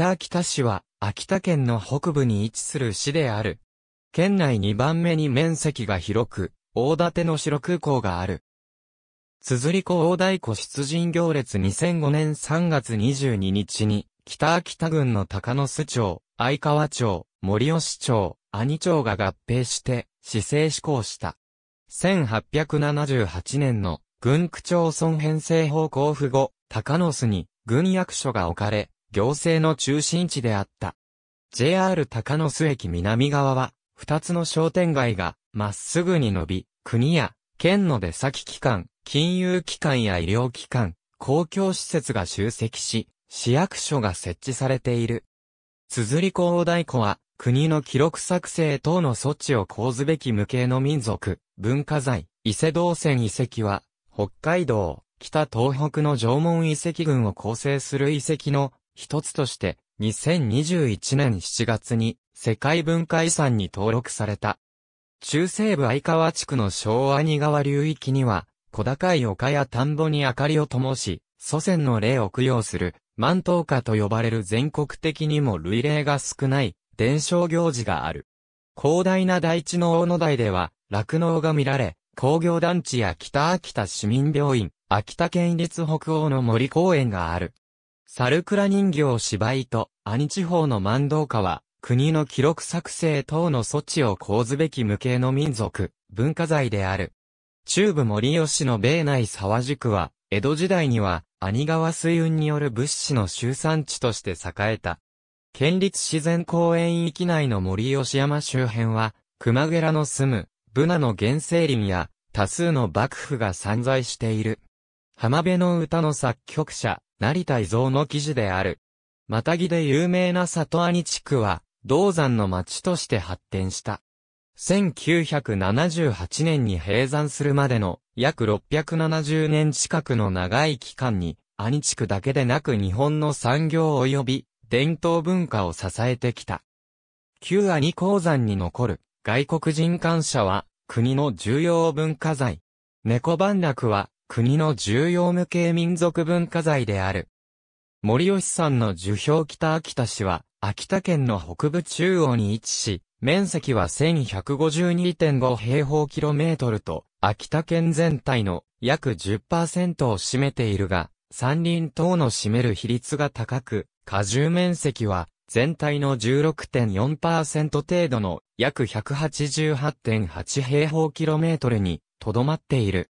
北秋田市は、秋田県の北部に位置する市である。県内2番目に面積が広く、大館の城空港がある。り子大太鼓出陣行列2005年3月22日に、北秋田郡の高野須町、相川町、森吉町、兄町が合併して、市政施行した。1878年の郡区町村編成法交付後、高野須に郡役所が置かれ、行政の中心地であった。JR 高野須駅南側は、二つの商店街が、まっすぐに伸び、国や、県の出先機関、金融機関や医療機関、公共施設が集積し、市役所が設置されている。綴り大湖は、国の記録作成等の措置を講ずべき無形の民族、文化財、伊勢道線遺跡は、北海道、北東北の縄文遺跡群を構成する遺跡の一つとして、2021年7月に世界文化遺産に登録された。中西部相川地区の昭和に川流域には、小高い丘や田んぼに明かりを灯し、祖先の霊を供養する、万灯火と呼ばれる全国的にも類例が少ない、伝承行事がある。広大な大地の大野台では、落農が見られ、工業団地や北秋田市民病院、秋田県立北欧の森公園がある。猿倉人形芝居と、兄地方の万道家は、国の記録作成等の措置を講ずべき無形の民族、文化財である。中部森吉の米内沢宿は、江戸時代には、兄川水運による物資の集散地として栄えた。県立自然公園域内の森吉山周辺は、熊寺の住む、ブナの原生林や、多数の幕府が散在している。浜辺の歌の作曲者、成田伊蔵の記事である。またぎで有名な里兄地区は、銅山の町として発展した。1978年に閉山するまでの約670年近くの長い期間に、兄地区だけでなく日本の産業及び伝統文化を支えてきた。旧兄鉱山に残る外国人感謝は国の重要文化財。猫番楽は国の重要無形民族文化財である。森吉さんの樹氷北秋田市は、秋田県の北部中央に位置し、面積は1152.5平方キロメートルと、秋田県全体の約10%を占めているが、山林等の占める比率が高く、荷重面積は全体の16.4%程度の約188.8平方キロメートルにとどまっている。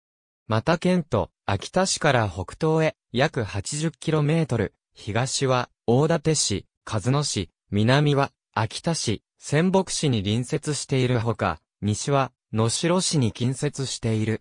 また県と秋田市から北東へ約 80km、東は大館市、鹿野市、南は秋田市、仙北市に隣接しているほか、西は野城市に近接している。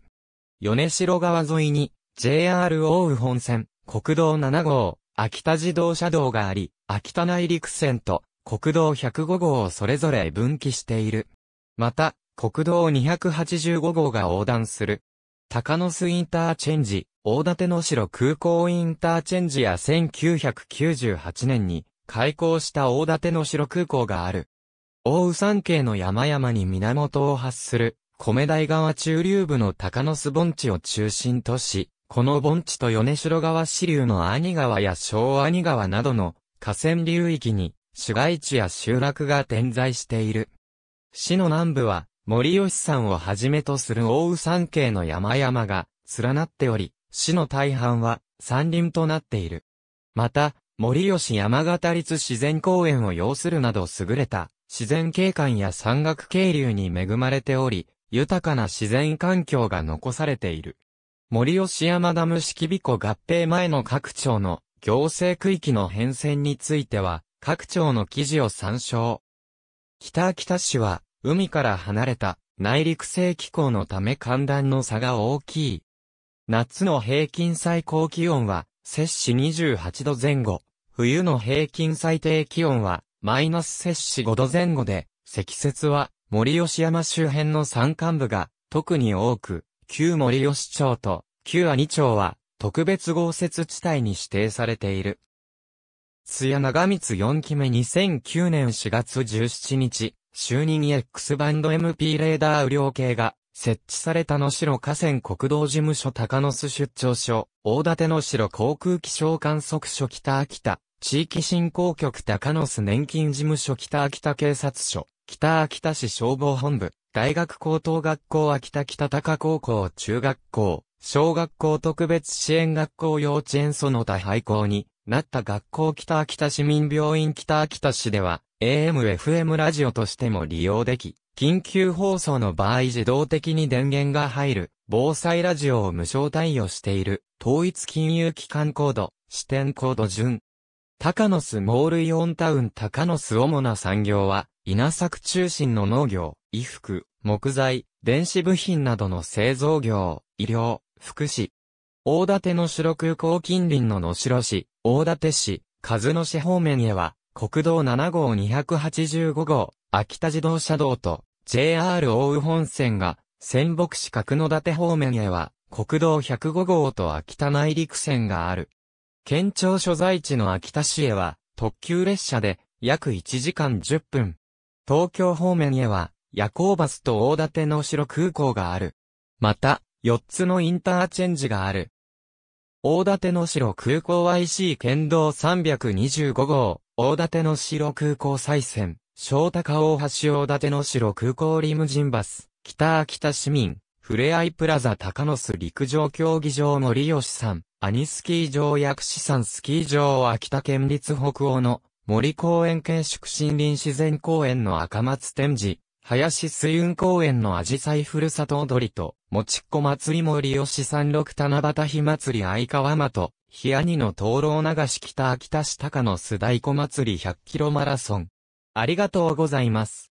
米城川沿いに JR 大宇本線、国道7号、秋田自動車道があり、秋田内陸線と国道105号をそれぞれ分岐している。また、国道285号が横断する高野巣インターチェンジ、大館の城空港インターチェンジや1998年に開港した大館の城空港がある。大宇山系の山々に源を発する、米台川中流部の高野巣盆地を中心とし、この盆地と米城川支流の兄川や小兄川などの河川流域に市街地や集落が点在している。市の南部は森吉山をはじめとする大雨山系の山々が連なっており、市の大半は山林となっている。また、森吉山形立自然公園を要するなど優れた自然景観や山岳渓流に恵まれており、豊かな自然環境が残されている。森吉山ダム式美湖合併前の各町の行政区域の変遷については、各町の記事を参照。北秋田市は、海から離れた内陸性気候のため寒暖の差が大きい。夏の平均最高気温は摂氏28度前後、冬の平均最低気温はマイナス摂氏5度前後で、積雪は森吉山周辺の山間部が特に多く、旧森吉町と旧兄町は特別豪雪地帯に指定されている。津屋長光4期目2009年4月17日、就任 x バンド MP レーダー雨量計が設置されたの城河川国道事務所高野須出張所、大館の城航空気象観測所北秋田、地域振興局高野須年金事務所北秋田警察署、北秋田市消防本部、大学高等学校秋田北高高校中学校、小学校特別支援学校幼稚園その他廃校になった学校北秋田市民病院北秋田市では、AM-FM ラジオとしても利用でき、緊急放送の場合自動的に電源が入る、防災ラジオを無償対応している、統一金融機関コード、支店コード順。高野スモールイオンタウン高野ス主な産業は、稲作中心の農業、衣服、木材、電子部品などの製造業、医療、福祉。大館の白空港近隣の野城市、大館市、数野市方面へは、国道7号285号、秋田自動車道と JR 大宇本線が、仙北市角館方面へは、国道105号と秋田内陸線がある。県庁所在地の秋田市へは、特急列車で約1時間10分。東京方面へは、夜行バスと大館の城空港がある。また、4つのインターチェンジがある。大館の城空港 IC 県道325号、大館の城空港再選、小高大橋大館の城空港リムジンバス、北秋田市民、ふれあいプラザ高野巣陸上競技場森吉さん、兄スキー場薬師山スキー場秋田県立北欧の森公園建築森林自然公園の赤松展示、林水雲公園のアジサイふるさと踊りと、もちっこ祭り森吉山六七夕日祭り相川まと、日屋にの灯籠流し北秋田市高野須大子祭り1 0 0キロマラソン。ありがとうございます。